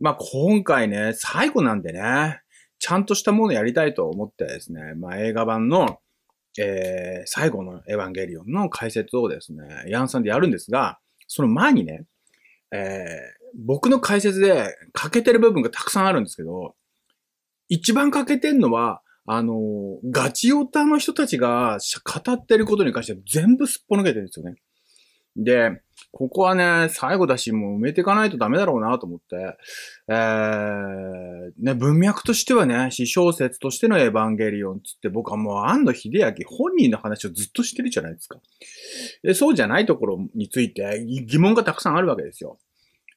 まあ今回ね、最後なんでね、ちゃんとしたものやりたいと思ってですね、まあ映画版の、えー、最後のエヴァンゲリオンの解説をですね、ヤンさんでやるんですが、その前にね、えー、僕の解説で欠けてる部分がたくさんあるんですけど、一番欠けてんのは、あのー、ガチオタの人たちが語ってることに関しては全部すっぽ抜けてるんですよね。で、ここはね、最後だし、もう埋めていかないとダメだろうなと思って。えー、ね、文脈としてはね、私小説としてのエヴァンゲリオンつって僕はもう安野秀明本人の話をずっとしてるじゃないですか。でそうじゃないところについて疑問がたくさんあるわけですよ。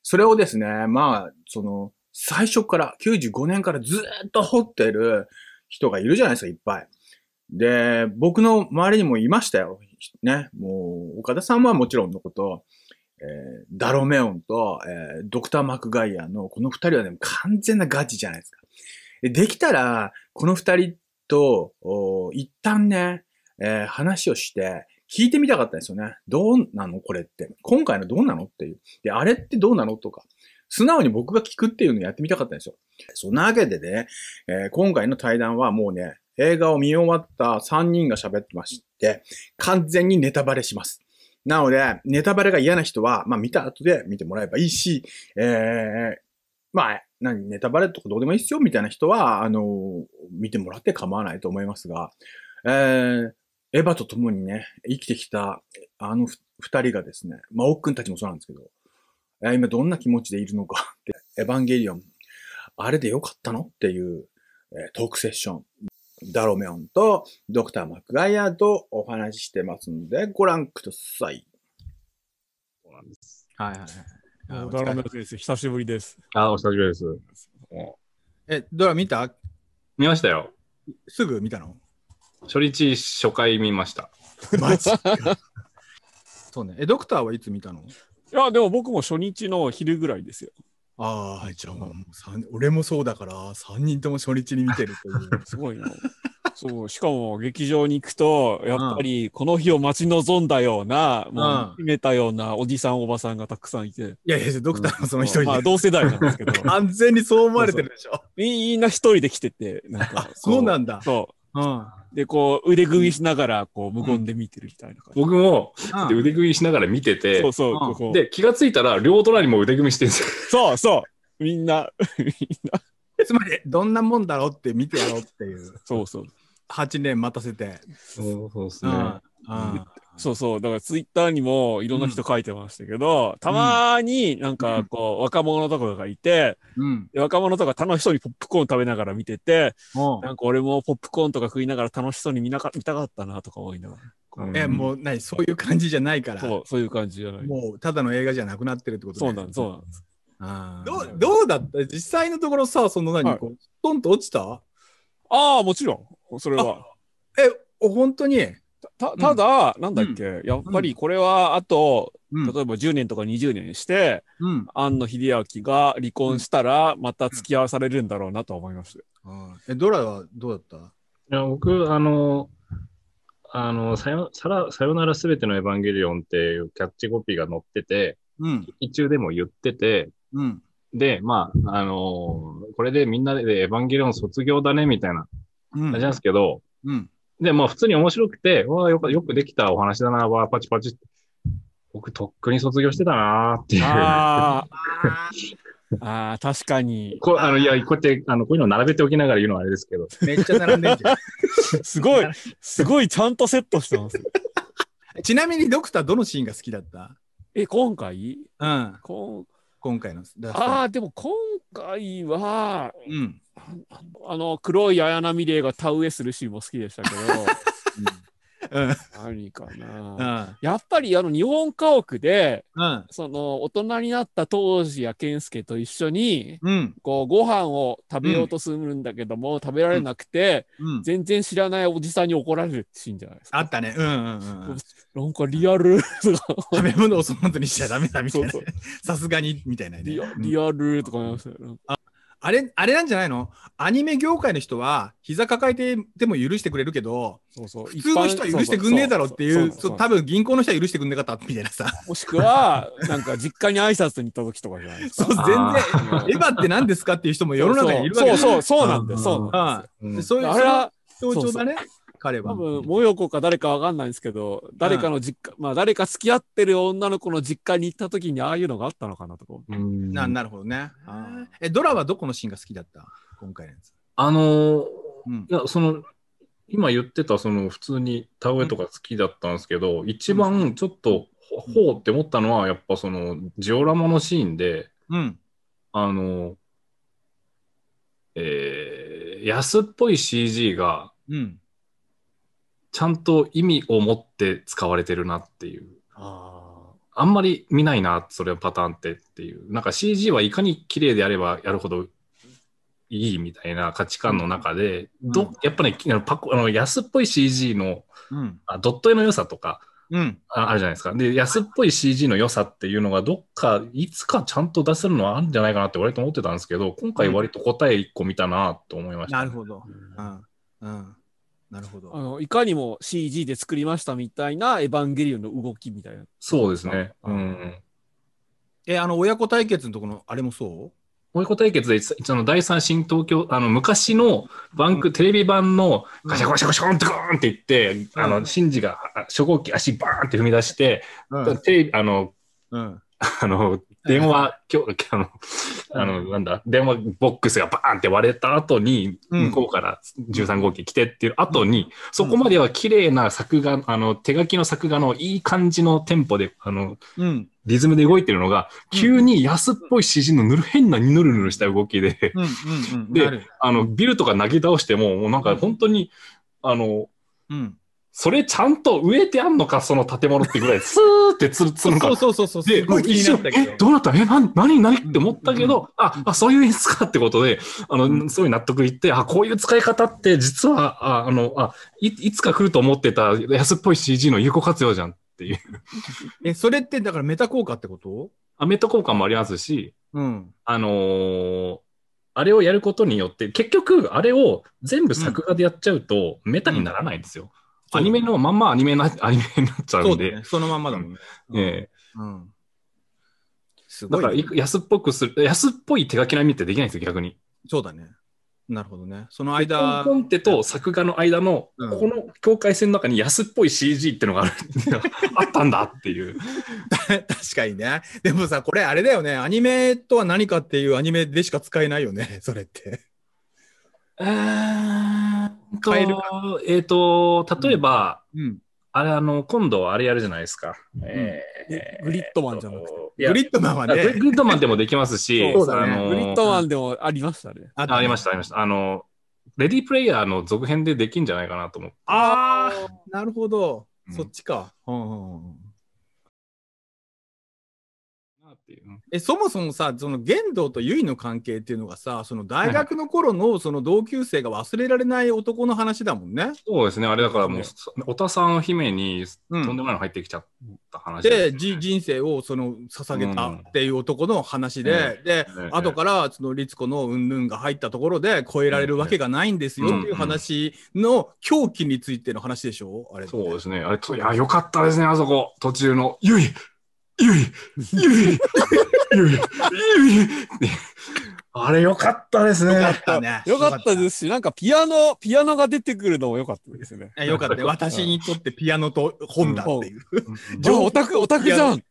それをですね、まあ、その、最初から、95年からずっと掘ってる人がいるじゃないですか、いっぱい。で、僕の周りにもいましたよ。ね。もう、岡田さんはもちろんのこと、えー、ダロメオンと、えー、ドクター・マクガイアのこの二人はでも完全なガチじゃないですか。できたら、この二人と、一旦ね、えー、話をして、聞いてみたかったんですよね。どうなのこれって。今回のどうなのっていう。で、あれってどうなのとか。素直に僕が聞くっていうのをやってみたかったんですよ。そんなわけでね、えー、今回の対談はもうね、映画を見終わった3人が喋ってまして、完全にネタバレします。なので、ネタバレが嫌な人は、まあ見た後で見てもらえばいいし、えー、まあ、何、ネタバレとかどうでもいいっすよ、みたいな人は、あのー、見てもらって構わないと思いますが、えー、エヴァと共にね、生きてきた、あの二人がですね、まあ、奥くんたちもそうなんですけど、えー、今どんな気持ちでいるのかって、エヴァンゲリオン、あれでよかったのっていう、えー、トークセッション。ダロメオンとドクター・マクガイアとお話ししてますので、ご覧ください。そうなんです。はいはいはい。ドラマです。久しぶりです。あ、お久しぶりです。え、ドラ見た見ましたよ。すぐ見たの初日、初回見ました。マジか。そうね。え、ドクターはいつ見たのいや、でも僕も初日の昼ぐらいですよ。ああ、はい、じゃあ、もう俺もそうだから3人とも初日に見てるという。すごいな。そう、しかも劇場に行くと、やっぱりこの日を待ち望んだような、もう決めたようなおじさん、おばさんがたくさんいて。いやいや、ドクターもその一人で、まあ同世代なんですけど。完 全にそう思われてるでしょ。みんな一人で来てて、なんか。そうなんだ。そう。で、こう、腕組みしながら、こう、無言で見てるみたいな感じ。僕も、で腕組みしながら見てて、そうそう、ここ。で、気がついたら、両隣も腕組みしてるんですよ。そうそう。みんな、みんな。つまり、どんなもんだろうって見てやろうっていう。そうそう。8年待たせて。そうそうですね。うんうんそうそう。だからツイッターにもいろんな人書いてましたけど、うん、たまになんかこう、うん、若者とかがいて、うん、若者とか楽しそうにポップコーン食べながら見てて、なんか俺もポップコーンとか食いながら楽しそうに見なか見たかったなとか思いながら。え、もうない、そういう感じじゃないから。そう、そういう感じじゃない。もうただの映画じゃなくなってるってこと、そうなんです、そうなんです。あどうどうだった実際のところさ、その何、はい、こう、トンと落ちたああ、もちろん、それは。え、本当にたただ、うん、なんだっけ、やっぱりこれはあと、うん、例えば10年とか20年して、うん、庵野秀明が離婚したら、また付き合わされるんだろうなと思います。え、ドラはどうだったいや、僕、あの、あのさよさらさよならすべてのエヴァンゲリオンっていうキャッチコピーが載ってて、うん、劇中でも言ってて、うん、で、まあ、あのー、これでみんなでエヴァンゲリオン卒業だねみたいな、感じなんですけど、うん、で、まあ普通に面白くて、わあ、よく、よくできたお話だな、わあ、パチパチって。僕、とっくに卒業してたなっていう。ああ、確かに。こあのいや、こうやって、あの、こういうの並べておきながら言うのはあれですけど。めっちゃ並んでんじゃん。すごい、すごいちゃんとセットしてます。ちなみに、ドクター、どのシーンが好きだったえ、今回うん。こ今回の。ああ、でも今回は、うん、あの黒い綾波レイが田植えするシーンも好きでしたけど。う んうん、何かな、うん、やっぱりあの日本家屋で、うん、その大人になった当時や健介と一緒に、うん、こうご飯を食べようとするんだけども、食べられなくて、全然知らないおじさんに怒られるシーンじゃないですか。あったね。うんうんうん、なんかリアル 食べ物をその後にしちゃダメだみたいな。さすがにみたいな、ねリ、リアルとか思いましたよ。あれ、あれなんじゃないのアニメ業界の人は、膝抱えてても許してくれるけど、そうそう普通の人は許してくんねえだろっていう、そう多分銀行の人は許してくんねえかったみたいなさ。もしくは、なんか実家に挨拶に行った時とかじゃないですか。そう、全然、エヴァって何ですかっていう人も世の中にいるわけそうそう、そうなんだよ。そうなんでそういう、あれは、象徴だね。そうそう彼は。多分、もよこか誰かわかんないんですけど、誰かの実家、うん、まあ、誰か付き合ってる女の子の実家に行った時に、ああいうのがあったのかなとか。ななるほどね。え、ドラはどこのシーンが好きだった今回のやつ。あのーうん、いや、その、今言ってた、その、普通に田植えとか好きだったんですけど、うん、一番ちょっと、ほうって思ったのは、やっぱその、ジオラマのシーンで、うん、あの、えー、安っぽい CG が、うん、ちゃんと意味を持って使われてるなっていう。あんまり見ないな、それはパターンってっていう。なんか CG はいかに綺麗であればやるほどいいみたいな価値観の中で、うん、どやっぱねパあの安っぽい CG の、うん、あドット絵の良さとか、うん、ああるじゃないですか。で、安っぽい CG の良さっていうのが、どっかいつかちゃんと出せるのはあるんじゃないかなって割と思ってたんですけど、今回割と答え1個見たなと思いました、なるほど。うん、うんなるほどあのいかにも CG で作りましたみたいなエヴァンゲリオンの動きみたいな。そうですね。うん。え、あの、親子対決のところあれもそう親子対決で、その第三新東京、あの、昔のバンク、うん、テレビ版の、ガシャガシャガシャンってゴーンって言って、うん、あの、シンジが初号機足バーンって踏み出して、うん、テレビ、あの、うん、あの、電話、今日、あの、あの、なんだ、電話ボックスがバーンって割れた後に、向こうから13号機来てっていう後に、そこまでは綺麗な作画、あの、手書きの作画のいい感じのテンポで、あの、リズムで動いてるのが、急に安っぽい指示のぬる変なぬるぬるした動きで、で、あの、ビルとか投げ倒しても、もうなんか本当に、あの、うんそれちゃんと植えてあんのか、その建物ってぐらい、スーってつるつるか。そうそうそうそう。で、一瞬、え、どうなったえ、な、なになにって思ったけど、うんあ、あ、そういう演出かってことで、あの、すごい納得いって、あ、こういう使い方って実は、ああの、あい、いつか来ると思ってた安っぽい CG の有効活用じゃんっていう。え、それってだからメタ効果ってことあメタ効果もありますし、うん。あのーあれをやることによって、結局、あれを全部作画でやっちゃうと、メタにならないんですよ。うんアニメのまんまアニメな、アニメになっちゃうんで。そ,、ね、そのまんまだもんね。うん、ええうん。だから、安っぽくする、安っぽい手書き並みってできないんですよ、逆に。そうだね。なるほどね。その間。コンテと作画の間の、この境界線の中に安っぽい CG ってのがある あったんだっていう。確かにね。でもさ、これあれだよね。アニメとは何かっていうアニメでしか使えないよね、それって。ーと、えっ、ー、と、例えば、うん、あれ、あの、今度あれやるじゃないですか。うん、えー、グリッドマンじゃなくて。グリッドマンはね。グリッドマンでもできますし、ね、あのグリッドマンでもありましたね。あありました、ありました。あの、レディープレイヤーの続編でできんじゃないかなと思って。ああ、なるほど。そっちか。うん、うんていう。えそもそもさその玄道と結衣の関係っていうのがさその大学の頃のその同級生が忘れられない男の話だもんね。そうですねあれだからもうおたさん姫にとんでもないの入ってきちゃった話で、ねうん、で人生をその捧げたっていう男の話で、うん、で、後からその律子のうんぬんが入ったところで超えられるわけがないんですよっていう話の狂気についての話でしょあれそうですねあれいやよかったですねあそこ途中の「結衣ゆい、ゆい、ゆい、ゆい。あれよかったですね。よかったね。かったですし、なんかピアノ、ピアノが出てくるのもよかったですね。よかった。私にとってピアノと本だっていう。じゃあオタク、オタクじゃん。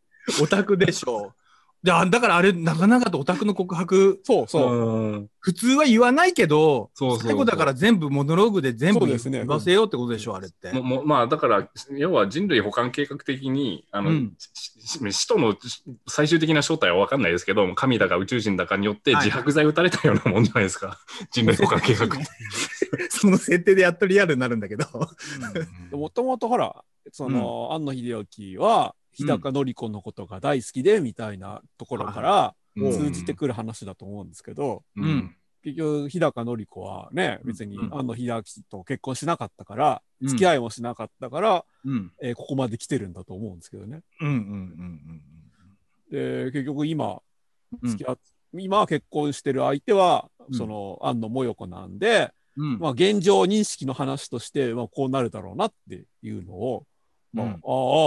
オタクでしょう。だからあれ、なかなかとオタクの告白。そうそう。普通は言わないけど、そう最後だから全部モノローグで全部言わせようってことでしょ、うあれって。ももまあだから、要は人類保管計画的に、あの、使徒の最終的な正体は分かんないですけど、神だか宇宙人だかによって自白剤打たれたようなもんじゃないですか。人類保管計画って。その設定でやっとリアルになるんだけど。もともとほら、その、庵野秀明は、日高のり子のことが大好きでみたいなところから通じてくる話だと思うんですけど、うん、結局日高のり子はね別に安野秀明と結婚しなかったから、うん、付き合いもしなかったから、うん、えー、ここまで来てるんだと思うんですけどね。で結局今付き合今結婚してる相手は、その庵野もよこなんで、まあ、現状認識の話として、まあ、こうなるだろうなっていうのを、まあ、あ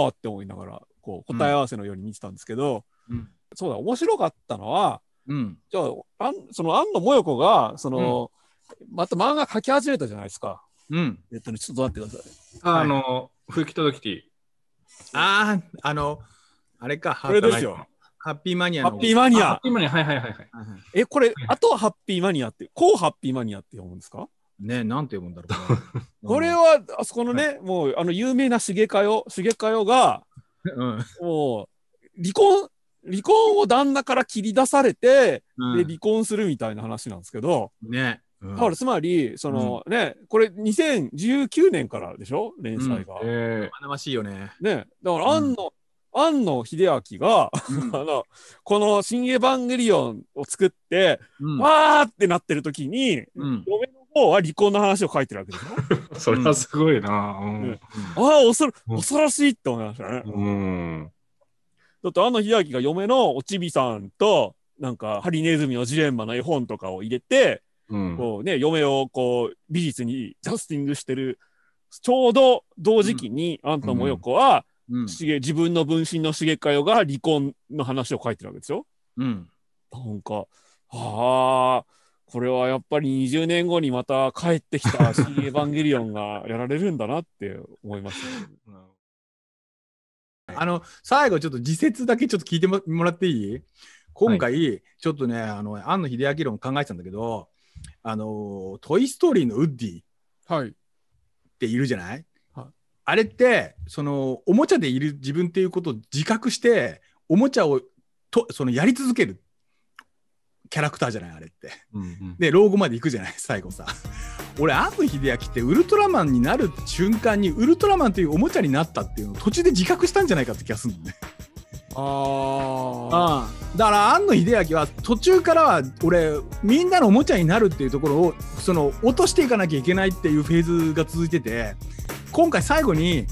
あって思いながらこう答え合わせのように見てたんですけど、うん、そうだ面白かったのは、うん、じゃああんその安野もよこがその、また漫画描き始めたじゃないですか。うん、えっとね、ちょっと待ってください。あ、の、はい、き紀届きテてああ、あの、あれか、これですよ。ハッピーマニアハッピーマニア。ハッピーマニア、はいはいはい、はい。え、これ、あとはハッピーマニアって、こうハッピーマニアって読むんですかねなんて読むんだろう。これは、あそこのね、はい、もう、あの、有名なしげかよ、しげかよが、うん、もう、離婚、離婚を旦那から切り出されて、うん、で、離婚するみたいな話なんですけど。ね。うん、だからつまり、その、うん、ね、これ2019年からでしょ連載が。うん、えー。ましいよね。ね。だから、庵野、庵野秀明が あの、この新エヴァンゲリオンを作って、わーってなってる時に、嫁方は離婚の話を書いてるわけでしょ それはすごいな、うんうん、ああ、恐恐ろしいって思いましたね。うん、だってあの日焼が嫁のおちびさんと、なんか、ハリネズミのジレンマの絵本とかを入れて、こうね、嫁をこう、美術にジャスティングしてる、ちょうど同時期に、あんたもよこは、しげ自分の分身のしげかよが離婚の話を書いてるわけですよ、うん。なんか、はあ、これはやっぱり20年後にまた帰ってきた新 エヴァンゲリオンがやられるんだなって思いました、あの、最後ちょっと自説だけちょっと聞いてもらっていい今回、ちょっとね、あの、庵野秀明論考えてたんだけど、あの、トイ・ストーリーのウッディっているじゃない、はい、あれって、その、おもちゃでいる自分っていうことを自覚して、おもちゃをとそのやり続けるキャラクターじゃないあれって、うんうん、で老後まで行くじゃない 最後さ俺安野秀明ってウルトラマンになる瞬間にウルトラマンというおもちゃになったっていうのを途中で自覚したんじゃないかって気がするのね ああだから庵野秀明は途中からは俺みんなのおもちゃになるっていうところをその落としていかなきゃいけないっていうフェーズが続いてて今回最後に